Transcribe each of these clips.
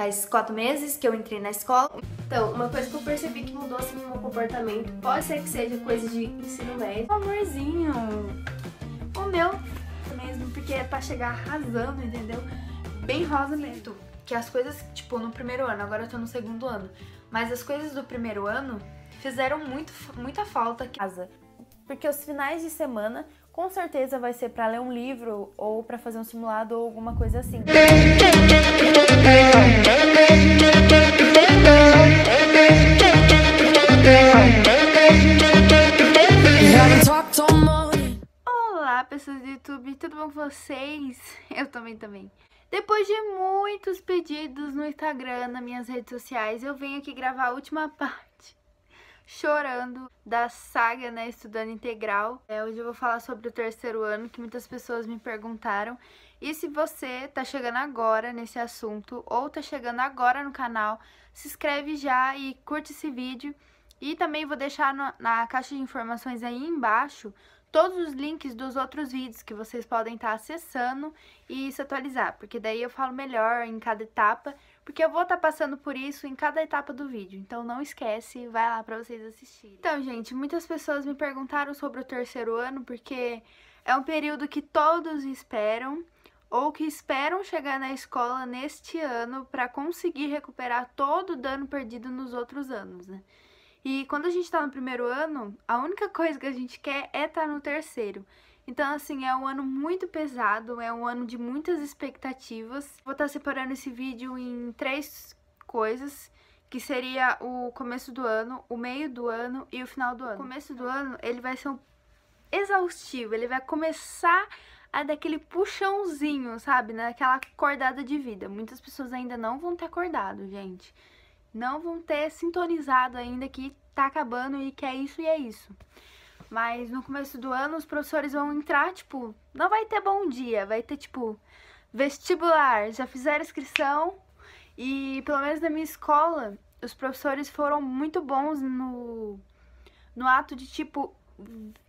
Faz quatro meses que eu entrei na escola. Então, uma coisa que eu percebi que mudou assim, no meu comportamento, pode ser que seja coisa de ensino médio. amorzinho. O meu mesmo, porque é pra chegar arrasando, entendeu? Bem rosa mesmo. Que as coisas, tipo, no primeiro ano, agora eu tô no segundo ano, mas as coisas do primeiro ano fizeram muito, muita falta aqui em casa. Porque os finais de semana com certeza vai ser para ler um livro ou para fazer um simulado ou alguma coisa assim. Olá, pessoas do YouTube, tudo bom com vocês? Eu também também. Depois de muitos pedidos no Instagram, nas minhas redes sociais, eu venho aqui gravar a última parte chorando da saga, né, estudando integral. É, hoje eu vou falar sobre o terceiro ano, que muitas pessoas me perguntaram. E se você tá chegando agora nesse assunto, ou tá chegando agora no canal, se inscreve já e curte esse vídeo. E também vou deixar na, na caixa de informações aí embaixo todos os links dos outros vídeos que vocês podem estar tá acessando e se atualizar, porque daí eu falo melhor em cada etapa porque eu vou estar tá passando por isso em cada etapa do vídeo. Então não esquece, vai lá para vocês assistirem. Então, gente, muitas pessoas me perguntaram sobre o terceiro ano, porque é um período que todos esperam ou que esperam chegar na escola neste ano para conseguir recuperar todo o dano perdido nos outros anos, né? E quando a gente está no primeiro ano, a única coisa que a gente quer é estar tá no terceiro. Então, assim, é um ano muito pesado, é um ano de muitas expectativas. Vou estar separando esse vídeo em três coisas, que seria o começo do ano, o meio do ano e o final do ano. O começo do ano, ele vai ser um exaustivo, ele vai começar a daquele puxãozinho, sabe? Naquela acordada de vida. Muitas pessoas ainda não vão ter acordado, gente. Não vão ter sintonizado ainda que tá acabando e que é isso e é isso. Mas no começo do ano os professores vão entrar, tipo, não vai ter bom dia, vai ter tipo vestibular, já fizeram inscrição e pelo menos na minha escola os professores foram muito bons no no ato de tipo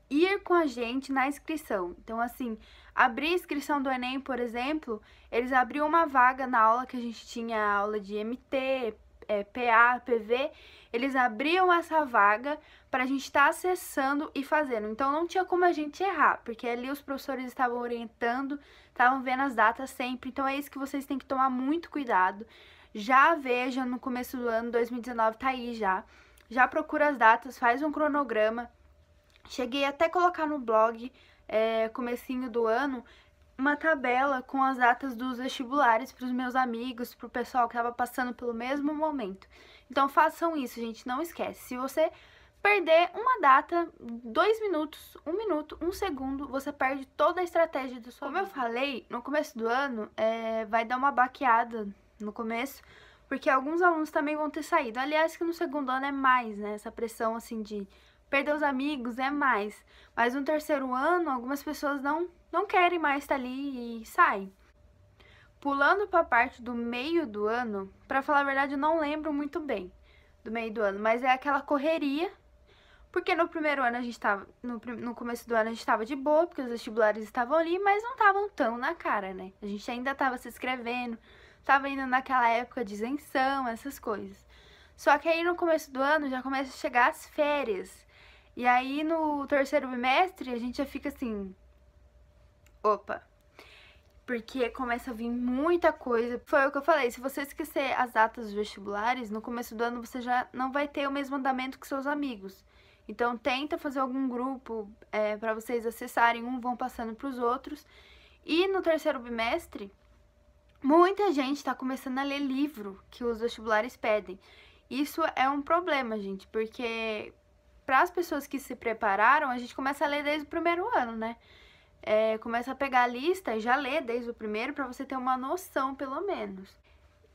ir com a gente na inscrição. Então, assim, abrir a inscrição do Enem, por exemplo, eles abriam uma vaga na aula que a gente tinha aula de MT, é, PA, PV, eles abriam essa vaga para a gente estar tá acessando e fazendo. Então não tinha como a gente errar, porque ali os professores estavam orientando, estavam vendo as datas sempre. Então é isso que vocês têm que tomar muito cuidado. Já veja no começo do ano 2019 tá aí já. Já procura as datas, faz um cronograma. Cheguei até a colocar no blog é, comecinho do ano, uma tabela com as datas dos vestibulares para os meus amigos, para o pessoal que estava passando pelo mesmo momento. Então façam isso, gente, não esquece. Se você perder uma data, dois minutos, um minuto, um segundo, você perde toda a estratégia do seu... Como vida. eu falei, no começo do ano é, vai dar uma baqueada no começo, porque alguns alunos também vão ter saído. Aliás, que no segundo ano é mais, né? Essa pressão assim de perder os amigos é mais. Mas no terceiro ano, algumas pessoas não, não querem mais estar ali e saem. Pulando para a parte do meio do ano, para falar a verdade, eu não lembro muito bem do meio do ano, mas é aquela correria. Porque no primeiro ano a gente estava no, no começo do ano a gente estava de boa, porque os vestibulares estavam ali, mas não estavam tão na cara, né? A gente ainda estava se inscrevendo, estava indo naquela época de isenção, essas coisas. Só que aí no começo do ano já começa a chegar as férias. E aí no terceiro bimestre a gente já fica assim, opa, porque começa a vir muita coisa. Foi o que eu falei, se você esquecer as datas dos vestibulares, no começo do ano você já não vai ter o mesmo andamento que seus amigos. Então tenta fazer algum grupo é, para vocês acessarem, um vão passando para os outros. E no terceiro bimestre, muita gente está começando a ler livro que os vestibulares pedem. Isso é um problema, gente, porque para as pessoas que se prepararam, a gente começa a ler desde o primeiro ano, né? É, começa a pegar a lista e já lê desde o primeiro para você ter uma noção, pelo menos.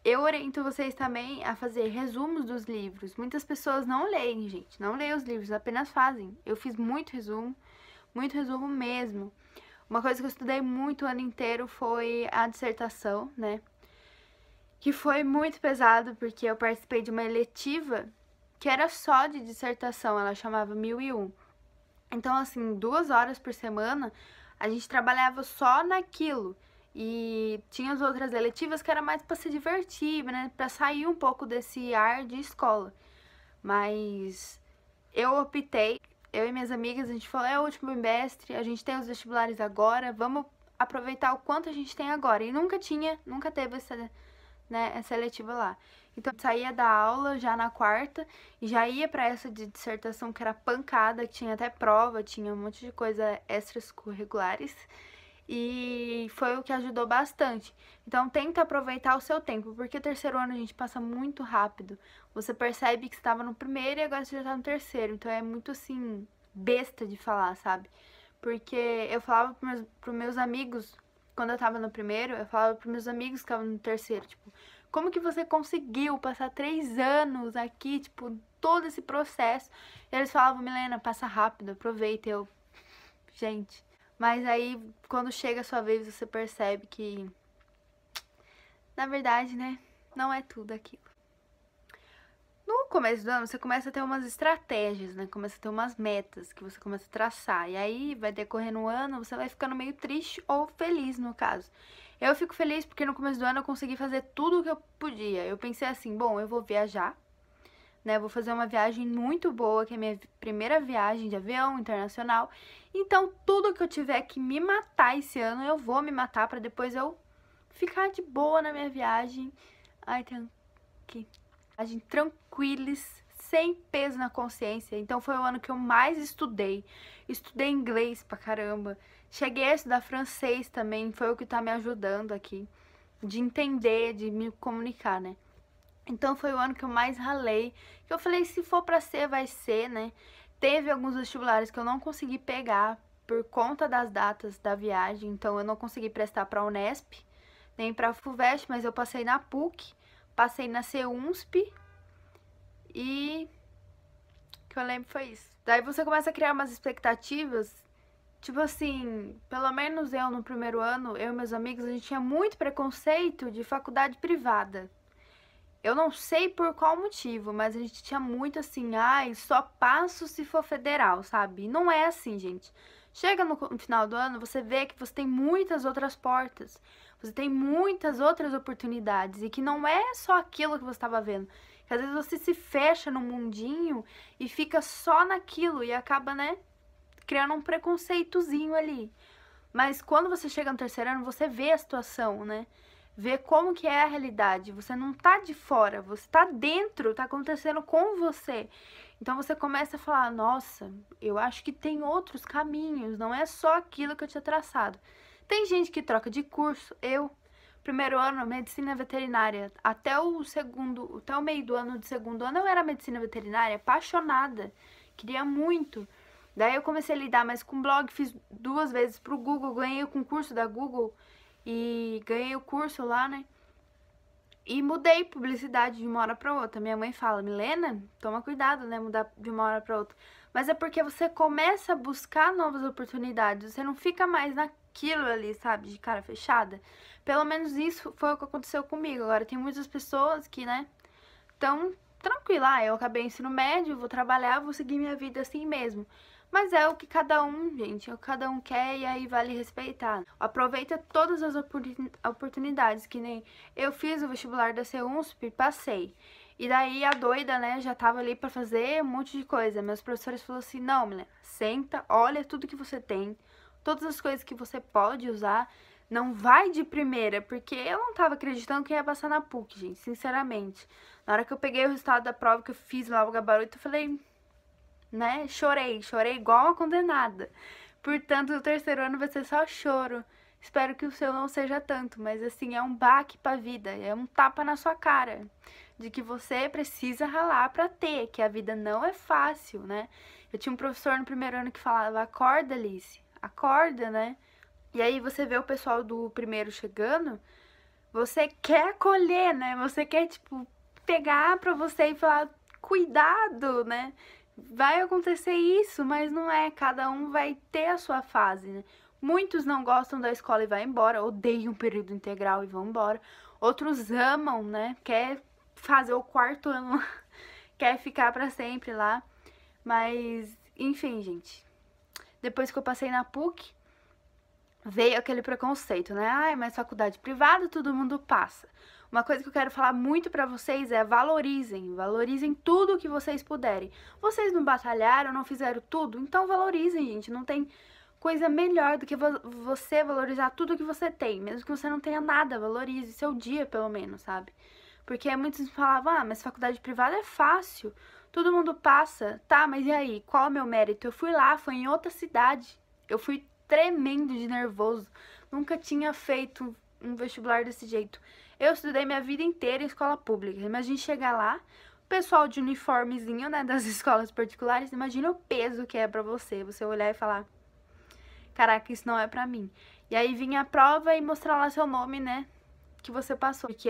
Eu oriento vocês também a fazer resumos dos livros. Muitas pessoas não leem, gente, não leem os livros, apenas fazem. Eu fiz muito resumo, muito resumo mesmo. Uma coisa que eu estudei muito o ano inteiro foi a dissertação, né? Que foi muito pesado porque eu participei de uma eletiva que era só de dissertação, ela chamava 1001. Então, assim, duas horas por semana a gente trabalhava só naquilo. E tinha as outras eletivas que era mais para se divertir, né? Para sair um pouco desse ar de escola. Mas eu optei, eu e minhas amigas, a gente falou: é o último bimestre, a gente tem os vestibulares agora, vamos aproveitar o quanto a gente tem agora. E nunca tinha, nunca teve essa né, é seletiva lá. Então, saía da aula já na quarta e já ia para essa de dissertação que era pancada, que tinha até prova, tinha um monte de coisa extracurriculares. E foi o que ajudou bastante. Então, tenta aproveitar o seu tempo, porque terceiro ano a gente passa muito rápido. Você percebe que estava no primeiro e agora você já está no terceiro. Então, é muito assim, besta de falar, sabe? Porque eu falava para meus, pros meus amigos quando eu tava no primeiro, eu falava pros meus amigos que estavam no terceiro, tipo, como que você conseguiu passar três anos aqui, tipo, todo esse processo? E eles falavam, Milena, passa rápido, aproveita. Eu, gente. Mas aí, quando chega a sua vez, você percebe que, na verdade, né, não é tudo aquilo. No começo do ano, você começa a ter umas estratégias, né? Começa a ter umas metas que você começa a traçar. E aí, vai decorrendo o ano, você vai ficando meio triste ou feliz, no caso. Eu fico feliz porque no começo do ano eu consegui fazer tudo o que eu podia. Eu pensei assim, bom, eu vou viajar, né? Vou fazer uma viagem muito boa, que é minha primeira viagem de avião internacional. Então, tudo que eu tiver que me matar esse ano, eu vou me matar para depois eu ficar de boa na minha viagem. Ai, tem que a gente tranquilos, sem peso na consciência. Então foi o ano que eu mais estudei. Estudei inglês pra caramba. Cheguei a estudar francês também, foi o que tá me ajudando aqui. De entender, de me comunicar, né? Então foi o ano que eu mais ralei. Que eu falei, se for pra ser, vai ser, né? Teve alguns vestibulares que eu não consegui pegar por conta das datas da viagem. Então eu não consegui prestar pra Unesp, nem pra FUVEST, mas eu passei na PUC. Passei na CEUNSP e que eu lembro foi isso. Daí você começa a criar umas expectativas, tipo assim, pelo menos eu no primeiro ano, eu e meus amigos, a gente tinha muito preconceito de faculdade privada. Eu não sei por qual motivo, mas a gente tinha muito assim, ai, só passo se for federal, sabe? E não é assim, gente. Chega no final do ano, você vê que você tem muitas outras portas. Você tem muitas outras oportunidades e que não é só aquilo que você estava vendo. Que às vezes você se fecha no mundinho e fica só naquilo e acaba, né, criando um preconceitozinho ali. Mas quando você chega no terceiro ano, você vê a situação, né? Vê como que é a realidade. Você não tá de fora, você tá dentro, tá acontecendo com você. Então você começa a falar: "Nossa, eu acho que tem outros caminhos, não é só aquilo que eu tinha traçado". Tem gente que troca de curso, eu, primeiro ano, medicina veterinária, até o segundo, até o meio do ano do segundo ano eu era medicina veterinária, apaixonada, queria muito. Daí eu comecei a lidar mais com blog, fiz duas vezes pro Google, ganhei o concurso da Google e ganhei o curso lá, né? E mudei publicidade de uma hora para outra. Minha mãe fala, Milena, toma cuidado, né? Mudar de uma hora para outra. Mas é porque você começa a buscar novas oportunidades. Você não fica mais na, aquilo ali, sabe, de cara fechada. Pelo menos isso foi o que aconteceu comigo. Agora, tem muitas pessoas que, né, tão tranquila, ah, eu acabei ensino médio, vou trabalhar, vou seguir minha vida assim mesmo. Mas é o que cada um, gente, é o que cada um quer e aí vale respeitar. Aproveita todas as oportunidades, que nem eu fiz o vestibular da e passei. E daí a doida, né, já tava ali para fazer um monte de coisa. Meus professores falaram assim: não, menina, senta, olha tudo que você tem, todas as coisas que você pode usar. Não vai de primeira, porque eu não tava acreditando que ia passar na PUC, gente, sinceramente. Na hora que eu peguei o resultado da prova, que eu fiz lá o gabarito, eu falei, né, chorei, chorei igual uma condenada. Portanto, o terceiro ano vai ser só choro. Espero que o seu não seja tanto, mas assim, é um baque pra vida, é um tapa na sua cara. De que você precisa ralar pra ter, que a vida não é fácil, né? Eu tinha um professor no primeiro ano que falava, acorda, Alice acorda, né? E aí você vê o pessoal do primeiro chegando, você quer acolher, né? Você quer, tipo, pegar pra você e falar, cuidado, né? Vai acontecer isso, mas não é. Cada um vai ter a sua fase, né? Muitos não gostam da escola e vão embora, odeiam o período integral e vão embora. Outros amam, né? Quer fazer o quarto ano, quer ficar para sempre lá. Mas, enfim, gente depois que eu passei na PUC, veio aquele preconceito, né? Ai, mas faculdade privada todo mundo passa. Uma coisa que eu quero falar muito para vocês é valorizem, valorizem tudo o que vocês puderem. Vocês não batalharam, não fizeram tudo, então valorizem, gente. Não tem coisa melhor do que você valorizar tudo que você tem, mesmo que você não tenha nada, valorize seu dia pelo menos, sabe? Porque muitos falavam, ah, mas faculdade privada é fácil, todo mundo passa. Tá, mas e aí? Qual é o meu mérito? Eu fui lá, foi em outra cidade. Eu fui tremendo de nervoso. Nunca tinha feito um vestibular desse jeito. Eu estudei minha vida inteira em escola pública. Imagina chegar lá, o pessoal de uniformezinho, né, das escolas particulares, imagina o peso que é para você, você olhar e falar: "Caraca, isso não é para mim". E aí vinha a prova e mostrar lá seu nome, né, que você passou. Porque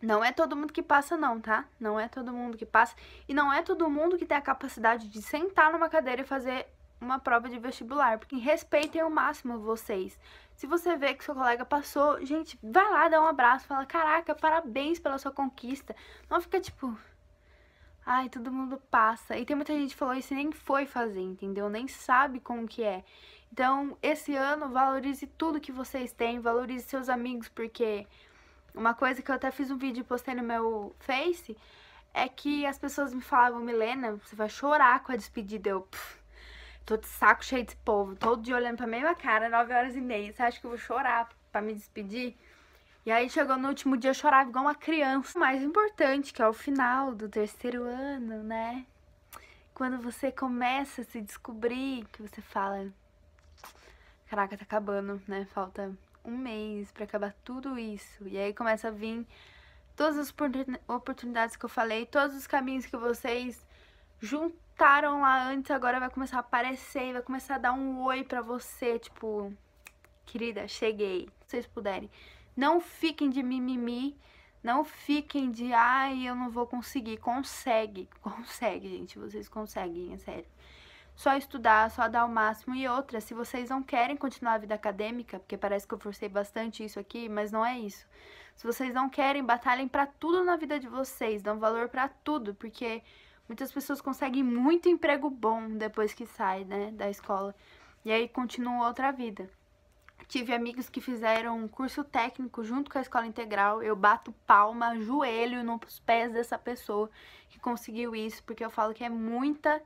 não é todo mundo que passa, não, tá? Não é todo mundo que passa. E não é todo mundo que tem a capacidade de sentar numa cadeira e fazer uma prova de vestibular. Porque respeitem ao máximo vocês. Se você vê que seu colega passou, gente, vai lá dar um abraço, fala: caraca, parabéns pela sua conquista. Não fica tipo. Ai, todo mundo passa. E tem muita gente que falou isso e nem foi fazer, entendeu? Nem sabe como que é. Então, esse ano, valorize tudo que vocês têm, valorize seus amigos, porque uma coisa que eu até fiz um vídeo e postei no meu Face é que as pessoas me falavam, Milena, você vai chorar com a despedida. Eu, pff, tô de saco cheio de povo, todo dia olhando pra mesma cara, 9 horas e meia. Você acha que eu vou chorar pra me despedir? E aí chegou no último dia, eu chorava igual uma criança. O mais importante, que é o final do terceiro ano, né? Quando você começa a se descobrir, que você fala, caraca, tá acabando, né? Falta um mês para acabar tudo isso. E aí começa a vir todas as oportunidades que eu falei, todos os caminhos que vocês juntaram lá antes, agora vai começar a aparecer, vai começar a dar um oi para você, tipo, querida, cheguei. Se vocês puderem, não fiquem de mimimi, não fiquem de ai, eu não vou conseguir. Consegue, consegue, gente, vocês conseguem, é sério só estudar, só dar o máximo. E outra, se vocês não querem continuar a vida acadêmica, porque parece que eu forcei bastante isso aqui, mas não é isso. Se vocês não querem, batalhem para tudo na vida de vocês, dão valor para tudo, porque muitas pessoas conseguem muito emprego bom depois que saem né, da escola. E aí continua outra vida. Tive amigos que fizeram um curso técnico junto com a escola integral. Eu bato palma, joelho nos pés dessa pessoa que conseguiu isso, porque eu falo que é muita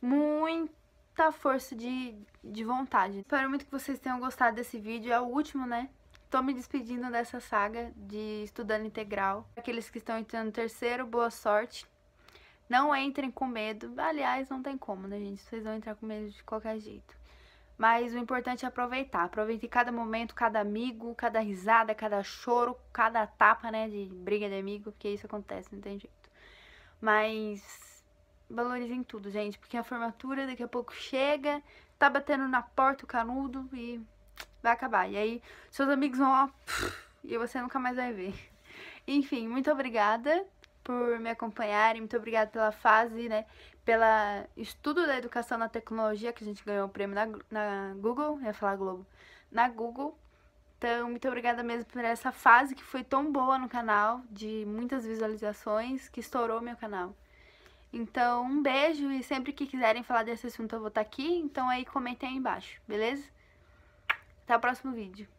muita força de, de vontade. Espero muito que vocês tenham gostado desse vídeo, é o último, né? Tô me despedindo dessa saga de estudando integral. Aqueles que estão entrando no terceiro, boa sorte. Não entrem com medo. Aliás, não tem como, né, gente? Vocês vão entrar com medo de qualquer jeito. Mas o importante é aproveitar. Aproveite cada momento, cada amigo, cada risada, cada choro, cada tapa, né? De briga de amigo, porque isso acontece, não tem jeito. Mas valorizem tudo, gente, porque a formatura daqui a pouco chega, tá batendo na porta o canudo e vai acabar. E aí seus amigos vão lá e você nunca mais vai ver. Enfim, muito obrigada por me acompanharem, muito obrigada pela fase, né? Pela estudo da educação na tecnologia, que a gente ganhou o prêmio na, na Google, ia falar Globo, na Google. Então, muito obrigada mesmo por essa fase que foi tão boa no canal, de muitas visualizações, que estourou meu canal. Então, um beijo e sempre que quiserem falar desse assunto eu vou estar tá aqui, então aí comentem aí embaixo, beleza? Até o próximo vídeo.